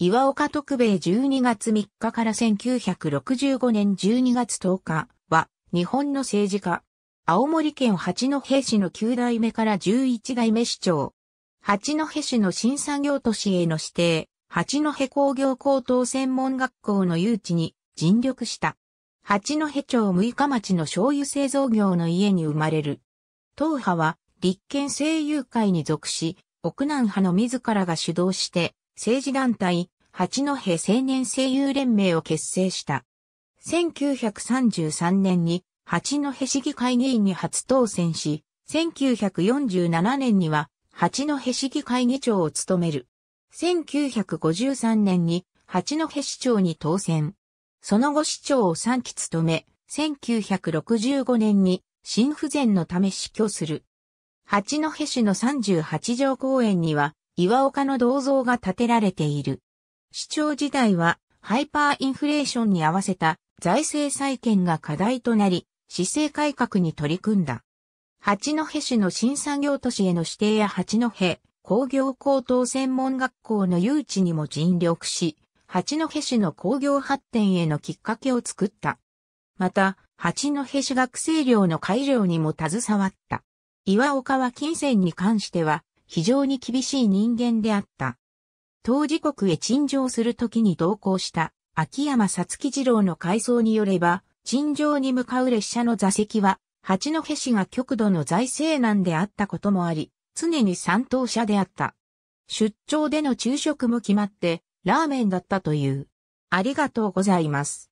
岩岡特米12月3日から1965年12月10日は日本の政治家。青森県八戸市の9代目から11代目市長。八戸市の新産業都市への指定、八戸工業高等専門学校の誘致に尽力した。八戸町六日町の醤油製造業の家に生まれる。党派は立憲政友会に属し、奥南派の自らが主導して政治団体、八戸青年声優連盟を結成した。1933年に八戸市議会議員に初当選し、1947年には八戸市議会議長を務める。1953年に八戸市長に当選。その後市長を3期務め、1965年に心不全のため死去する。八戸市の38条公園には岩岡の銅像が建てられている。市長時代はハイパーインフレーションに合わせた財政再建が課題となり、市政改革に取り組んだ。八戸市の新産業都市への指定や八戸工業高等専門学校の誘致にも尽力し、八戸市の工業発展へのきっかけを作った。また、八戸市学生寮の改良にも携わった。岩岡は金銭に関しては、非常に厳しい人間であった。当時国へ陳情するときに同行した秋山さつき次郎の回想によれば、陳情に向かう列車の座席は、八戸市が極度の財政難であったこともあり、常に三等車であった。出張での昼食も決まって、ラーメンだったという。ありがとうございます。